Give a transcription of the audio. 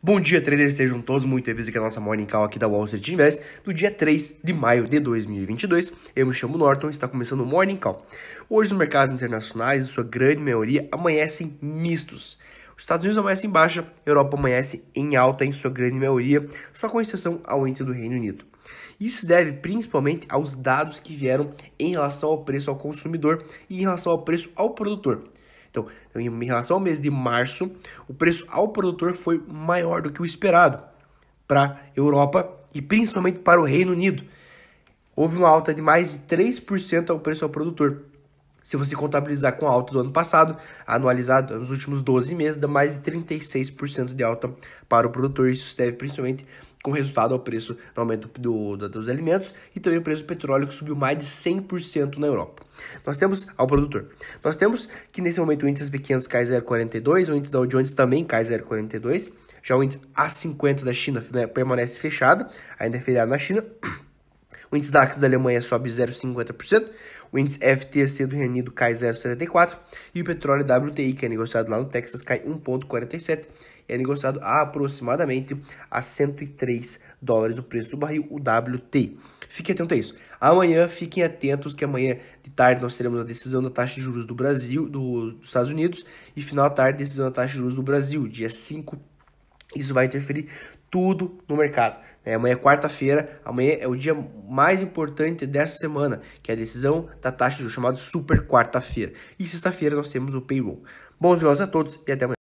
Bom dia, traders, sejam todos muito bem-vindos aqui à nossa Morning Call aqui da Wall Street Invest, do dia 3 de maio de 2022. Eu me chamo Norton e está começando o Morning Call. Hoje os mercados internacionais, em sua grande maioria, amanhecem mistos. Os Estados Unidos amanhecem em baixa, Europa amanhece em alta em sua grande maioria, só com exceção ao índice do Reino Unido. Isso deve principalmente aos dados que vieram em relação ao preço ao consumidor e em relação ao preço ao produtor. Então, em relação ao mês de março, o preço ao produtor foi maior do que o esperado para a Europa e principalmente para o Reino Unido. Houve uma alta de mais de 3% ao preço ao produtor. Se você contabilizar com a alta do ano passado, anualizado nos últimos 12 meses, dá mais de 36% de alta para o produtor. Isso se deve principalmente com resultado ao preço no aumento do, do, dos alimentos e também o preço do petróleo que subiu mais de 100% na Europa. Nós temos ao produtor. Nós temos que nesse momento o índice sp cai 0,42, o índice da Dow Jones também cai 0,42. Já o índice A50 da China né, permanece fechado, ainda é feriado na China. O índice DAX da Alemanha sobe 0,50%, o índice FTSE do Reino Unido cai 0,74% e o petróleo WTI, que é negociado lá no Texas, cai 1,47% é negociado a aproximadamente a 103 dólares o preço do barril, o WT. Fique atento a isso. Amanhã, fiquem atentos que amanhã de tarde nós teremos a decisão da taxa de juros do Brasil, do, dos Estados Unidos, e final da tarde decisão da taxa de juros do Brasil, dia 5. Isso vai interferir tudo no mercado. É, amanhã é quarta-feira, amanhã é o dia mais importante dessa semana, que é a decisão da taxa de juros, chamada super quarta-feira. E sexta-feira nós temos o payroll. Bons jogos a todos e até amanhã.